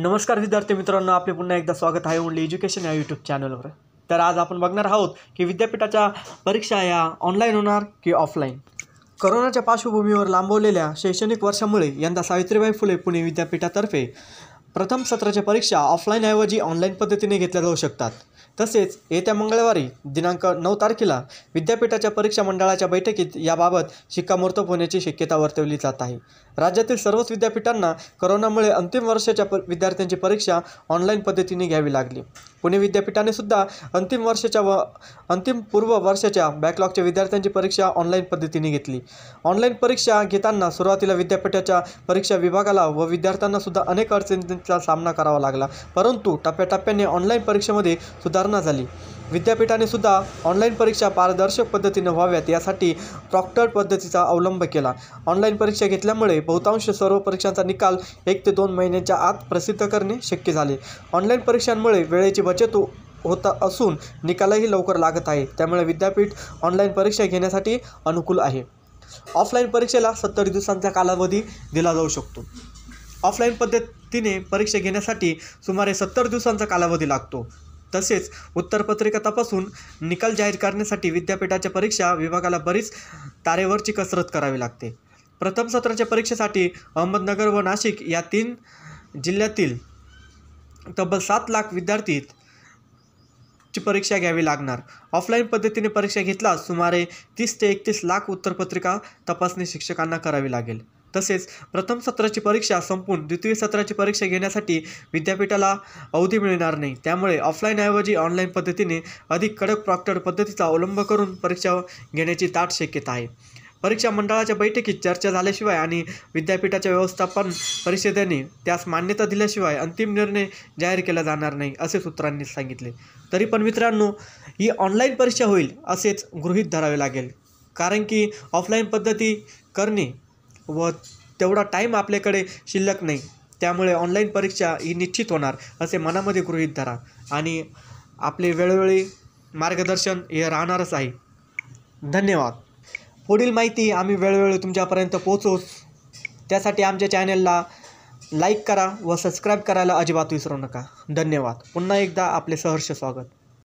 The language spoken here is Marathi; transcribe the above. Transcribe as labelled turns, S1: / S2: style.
S1: नमस्कार विद्यार्थी मित्रांनो आपले पुन्हा एकदा स्वागत आहे ओनली एज्युकेशन या यूट्यूब चॅनलवर तर आज आपण बघणार आहोत की विद्यापीठाच्या परीक्षा या ऑनलाईन होणार की ऑफलाईन करोनाच्या पार्श्वभूमीवर लांबवलेल्या शैक्षणिक वर्षामुळे यंदा सावित्रीबाई फुले पुणे विद्यापीठातर्फे प्रथम सत्राच्या परीक्षा ऑफलाईनऐवजी ऑनलाईन पद्धतीने घेतल्या जाऊ शकतात तसेच येत्या मंगळवारी दिनांक नऊ तारखेला विद्यापीठाच्या परीक्षा मंडळाच्या बैठकीत याबाबत शिक्कामोर्तब होण्याची शक्यता वर्तवली जात आहे राज्यातील सर्वच विद्यापीठांना करोनामुळे अंतिम वर्षाच्या प विद्यार्थ्यांची परीक्षा ऑनलाईन पद्धतीने घ्यावी लागली पुणे विद्यापीठाने सुद्धा अंतिम वर्षाच्या व अंतिम पूर्व वर्षाच्या बॅकलॉगच्या विद्यार्थ्यांची परीक्षा ऑनलाईन पद्धतीने घेतली ऑनलाईन परीक्षा घेताना सुरुवातीला विद्यापीठाच्या परीक्षा विभागाला व विद्यार्थ्यांना सुद्धा अनेक अडचणींचा सामना करावा लागला परंतु टप्प्याटप्प्याने ऑनलाईन परीक्षेमध्ये सुधारणा झाली विद्यापीठाने सुद्धा ऑनलाईन परीक्षा पारदर्शक पद्धतीनं व्हाव्यात यासाठी प्रॉक्टर पद्धतीचा अवलंब केला ऑनलाईन परीक्षा घेतल्यामुळे बहुतांश सर्व परीक्षांचा निकाल एक ते दोन महिन्याच्या आत प्रसिद्ध करणे शक्य झाले ऑनलाईन परीक्षांमुळे वेळेची बचत हो- होत असून निकालही लवकर लागत आहे त्यामुळे विद्यापीठ ऑनलाईन परीक्षा घेण्यासाठी अनुकूल आहे ऑफलाईन परीक्षेला सत्तर दिवसांचा कालावधी दिला जाऊ शकतो ऑफलाईन पद्धतीने परीक्षा घेण्यासाठी सुमारे सत्तर दिवसांचा कालावधी लागतो तसेच उत्तरपत्रिका तपासून निकाल जाहीर करण्यासाठी विद्यापीठाच्या परीक्षा विभागाला बरीच तारेवरची कसरत करावी लागते प्रथम सत्राच्या परीक्षेसाठी अहमदनगर व नाशिक या तीन जिल्ह्यातील तब्बल सात लाख विद्यार्थी ची परीक्षा घ्यावी लागणार ऑफलाईन पद्धतीने परीक्षा घेतल्यास सुमारे तीस ते एकतीस लाख उत्तरपत्रिका तपासणी शिक्षकांना करावी लागेल तसेच प्रथम सत्राची परीक्षा संपून द्वितीय सत्राची परीक्षा घेण्यासाठी विद्यापीठाला अवधी मिळणार नाही त्यामुळे ऑफलाईनऐवजी ऑनलाईन पद्धतीने अधिक कडक प्रॉक्टर पद्धतीचा अवलंब करून परीक्षा घेण्याची ताट शक्यता आहे परीक्षा मंडळाच्या बैठकीत चर्चा झाल्याशिवाय आणि विद्यापीठाच्या व्यवस्थापन परिषदेने त्यास मान्यता दिल्याशिवाय अंतिम निर्णय जाहीर केला जाणार नाही असे सूत्रांनी सांगितले तरी पण मित्रांनो ही ऑनलाईन परीक्षा होईल असेच गृहीत धरावे लागेल कारण की ऑफलाईन पद्धती करणे व तेवढा टाईम आपल्याकडे शिल्लक नाही त्यामुळे ऑनलाईन परीक्षा ही निश्चित होणार असे मनामध्ये गृहीत धरा आणि आपले वेळोवेळी मार्गदर्शन हे राहणारच आहे धन्यवाद पुढील माहिती आम्ही वेळोवेळी तुमच्यापर्यंत पोचवूच त्यासाठी आमच्या चॅनेलला लाईक करा व सबस्क्राईब करायला अजिबात विसरू नका धन्यवाद पुन्हा एकदा आपले सहर्ष स्वागत